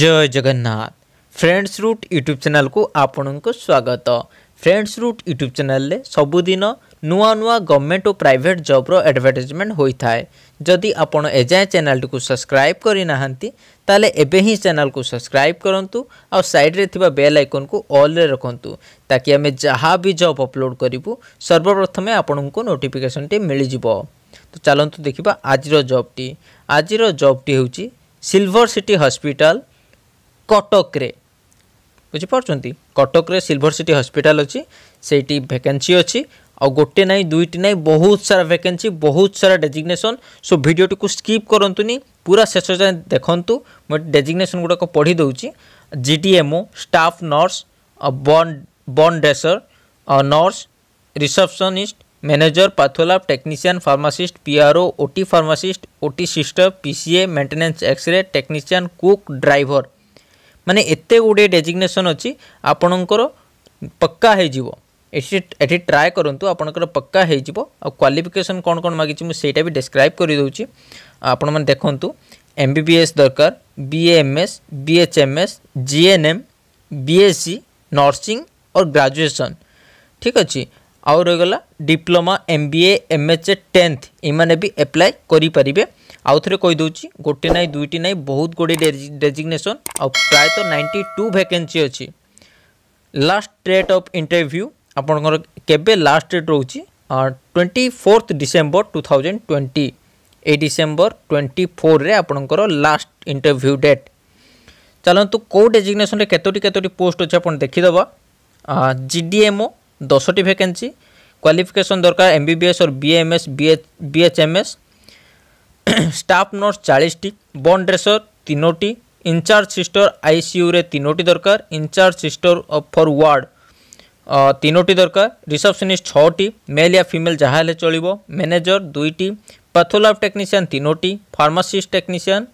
ଜୟ Jagannath friends root YouTube ଚ୍ୟାନେଲ୍କୁ ଆପଣଙ୍କୁ ସ୍ୱାଗତ ଫ୍ରେଣ୍ଡସ୍ ରୁଟ୍ ୟୁଟ୍ୟୁବ୍ ଚ୍ୟାନେଲ୍ରେ ସବୁଦିନ ନୂଆ ନୂଆ ଗଭର୍ଣ୍ଣମେଣ୍ଟ ଓ ପ୍ରାଇଭେଟ୍ ଜବ୍ର ଆଡ଼ଭର୍ଟାଇଜମେଣ୍ଟ ହୋଇଥାଏ ଯଦି ଆପଣ ଏଯାଏଁ ଚ୍ୟାନେଲ୍ଟିକୁ ସବସ୍କ୍ରାଇବ୍ କରିନାହାନ୍ତି ତାହେଲେ ଏବେ ହିଁ ଚ୍ୟାନେଲ୍କୁ ସବସ୍କ୍ରାଇବ୍ କରନ୍ତୁ ଆଉ ସାଇଡ଼୍ରେ ଥିବା ବେଲ୍ ଆଇକନ୍କୁ ଅଲ୍ରେ ରଖନ୍ତୁ ତାକି ଆମେ ଯାହା ବି ଜବ୍ ଅପଲୋଡ଼ କରିବୁ ସର୍ବପ୍ରଥମେ ଆପଣଙ୍କୁ ନୋଟିଫିକେସନ୍ଟି ମିଳିଯିବ ତ ଚାଲନ୍ତୁ ଦେଖିବା ଆଜିର ଜବ୍ଟି ଆଜିର ଜବ୍ଟି ହେଉଛି ସିଲ୍ଭର ସିଟି ହସ୍ପିଟାଲ୍ କଟକରେ ବୁଝିପାରୁଛନ୍ତି କଟକରେ ସିଲଭର ସିଟି ହସ୍ପିଟାଲ ଅଛି ସେଇଠି ଭେକେନ୍ସି ଅଛି ଆଉ ଗୋଟେ ନାହିଁ ଦୁଇଟି ନାହିଁ ବହୁତ ସାରା ଭେକେନ୍ସି ବହୁତ ସାରା ଡେଜିଗ୍ନେସନ୍ ସୋ ଭିଡ଼ିଓଟିକୁ ସ୍କିପ୍ କରନ୍ତୁନି ପୁରା ଶେଷ ଯାଏଁ ଦେଖନ୍ତୁ ମୁଁ ଏଠି ଡେଜିଗ୍ନେସନ୍ ଗୁଡ଼ାକ ପଢ଼ି ଦେଉଛି G D MO staff nurse bond bond dresser nurse receptionist manager pathlab technician pharmacist PRO OT pharmacist OT sister PCA maintenance X-ray technician cook driver ମାନେ ଏତେ ଗୁଡ଼ିଏ ଡେଜିଗ୍ନେସନ୍ ଅଛି ଆପଣଙ୍କର ପକ୍କା ହେଇଯିବ ଏଠି ଏଠି ଟ୍ରାଏ କରନ୍ତୁ ଆପଣଙ୍କର ପକ୍କା ହେଇଯିବ ଆଉ କ୍ୱାଲିଫିକେସନ୍ କ'ଣ କ'ଣ ମାଗିଛି ମୁଁ ସେଇଟା ବି ଡେସ୍କ୍ରାଇବ୍ କରିଦେଉଛି ଆପଣମାନେ ଦେଖନ୍ତୁ ଏମ୍ ବି ବି ଏସ୍ ଦରକାର B A M S B H M S G N M B S C nursing और ग्राजुएसन ठीक अच्छे आउ रही diploma M B M H A tenth ये भी एप्लाय करें আউথরে কইদি গোটে নাই দুইটি নাই বহুত গুড়ি ডেজিগনেসন আয়ত নাইন্টি টু ভ্যাকেন্সি অছি লাস্ট ডেট অফ ইন্টরভ্যু আপনার কেবে লাস্ট ডেট রয়েছে twenty fourth December two thousand twenty এই ডিসেম্বর টোয়েন্টি ফোর্রে আপনার লাস্ট ইন্টরভ্যু ডেট ଚାଲନ୍ତୁ କେଉଁ ଡେଜିଗ୍ନେସନ୍ରେ କେତୋଟି କେତୋଟି ପୋଷ୍ଟ ଅଛି ଆପଣ ଦେଖିଦେବା ଜି ଡି ଏମ୍ ଓ ଦଶଟି ଭେକେନ୍ସି କ୍ୱାଲିଫିକେସନ୍ ଦରକାର M B B S or B M S B H M S staff nurse ଚାଳିଶଟି ବନ୍ ଡ୍ରେସର ତିନୋଟି ଇନଚାର୍ଜ ସିଷ୍ଟର ଆଇସିୟୁରେ ତିନୋଟି ଦରକାର ଇନଚାର୍ଜ ସିଷ୍ଟର ଫର୍ ୱାର୍ଡ଼ ତିନୋଟି ଦରକାର ରିସେପ୍ସନିଷ୍ଟ ଛଅଟି ମେଲ୍ ୟା ଫିମେଲ୍ ଯାହା ହେଲେ ଚଳିବ ମ୍ୟାନେଜର ଦୁଇଟି ପାଥୋଲାବ୍ ଟେକ୍ନିସିଆନ୍ ତିନୋଟି ଫାର୍ମାସିଷ୍ଟ ଟେକ୍ନିସିଆନ୍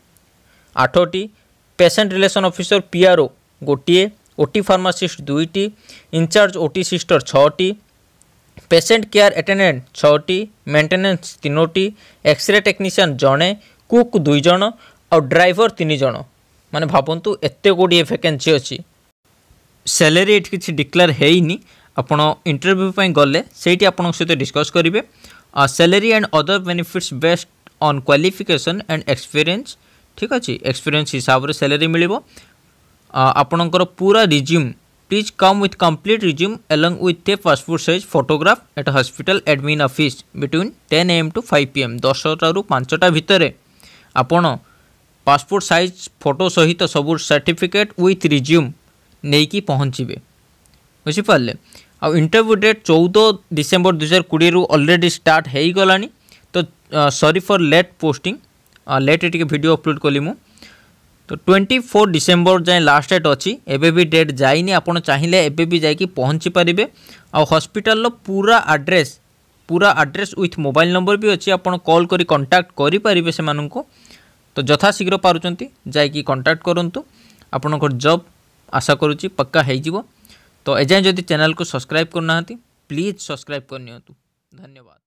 ଆଠଟି ପେସେଣ୍ଟ ରିଲେସନ୍ ଅଫିସର ପିଆର୍ଓ ଗୋଟିଏ ଓଟି ଫାର୍ମାସିଷ୍ଟ ଦୁଇଟି ଇନଚାର୍ଜ ଓଟି ସିଷ୍ଟର ଛଅଟି પેશન્ટ કેર એટેન્ડન્ટ છઓટી મેન્ટેનાન્સ ତିନୋଟି ଏକ୍ସରେ ଟେକ୍ନିସିଆନ୍ ଜଣେ କୁକ୍ ଦୁଇ ଜଣ ଆଉ ଡ୍ରାଇଭର ତିନି ଜଣ ମାନେ ଭାବନ୍ତୁ ଏତେ ଗୁଡ଼ିଏ ଭେକେନ୍ସି ଅଛି ସ୍ୟାଲେରୀ ଏଠି କିଛି ଡିକ୍ଲେୟାର ହେଇନି ଆପଣ ଇଣ୍ଟରଭ୍ୟୁ ପାଇଁ ଗଲେ ସେଇଠି ଆପଣଙ୍କ ସହିତ ଡିସ୍କସ୍ କରିବେ salary and other benefits best on qualification and experience ଠିକ୍ ଅଛି ଏକ୍ସପିରିଏନ୍ସ ହିସାବରେ ସ୍ୟାଲେରୀ ମିଳିବ ଆପଣଙ୍କର ପୁରା resume Please come with complete resume along with a passport size photograph at hospital admin office between 10 am to 5 pm 10টাରୁ 5টা ভিতরে ଆପଣ ପାସପୋର୍ଟ ସାଇଜ୍ ଫଟୋ ସହିତ ସବୁ ସାର୍ଟିଫିକେଟ୍ ୱିଥ୍ ରିଜ୍ୟୁମ୍ ନେଇକି ପହଞ୍ଚିବେ ବୁଝିପାରିଲେ ଆଉ ଇଣ୍ଟରଭ୍ୟୁ ଡେଟ୍ ଚଉଦ ଡିସେମ୍ବର ଦୁଇହଜାର କୋଡ଼ିଏରୁ ଅଲରେଡ଼ି ଷ୍ଟାର୍ଟ ହୋଇଗଲାଣି ତ ସରି ଫର୍ ଲେଟ୍ ପୋଷ୍ଟିଂ ଲେଟ୍ରେ ଟିକେ ଭିଡ଼ିଓ ଅପଲୋଡ଼ କଲି ମୁଁ তো ଟ୍ୱେଣ୍ଟି ଫୋର୍ ଡିସେମ୍ବର ଯାଏଁ ଲାଷ୍ଟ ଡେଟ୍ ଅଛି ଏବେ ବି ଡେଟ୍ ଯାଇନି ଆପଣ ଚାହିଁଲେ ଏବେ ବି ଯାଇକି ପହଞ୍ଚି ପାରିବେ ଆଉ ହସ୍ପିଟାଲର ପୁରା ଆଡ୍ରେସ୍ ପୁରା ଆଡ୍ରେସ୍ ୱିଥ୍ ମୋବାଇଲ୍ ନମ୍ବର ବି ଅଛି ଆପଣ କଲ୍ କରି କଣ୍ଟାକ୍ଟ କରିପାରିବେ ସେମାନଙ୍କୁ ତ ଯଥାଶୀଘ୍ର ପାରୁଛନ୍ତି ଯାଇକି କଣ୍ଟାକ୍ଟ କରନ୍ତୁ ଆପଣଙ୍କର ଜବ୍ ଆଶା କରୁଛି ପକ୍କା ହୋଇଯିବ ତ ଏଯାଏଁ ଯଦି ଚ୍ୟାନେଲକୁ ସବସ୍କ୍ରାଇବ୍ କରୁନାହାନ୍ତି ପ୍ଲିଜ୍ ସବସ୍କ୍ରାଇବ୍ କରିନିଅନ୍ତୁ ଧନ୍ୟବାଦ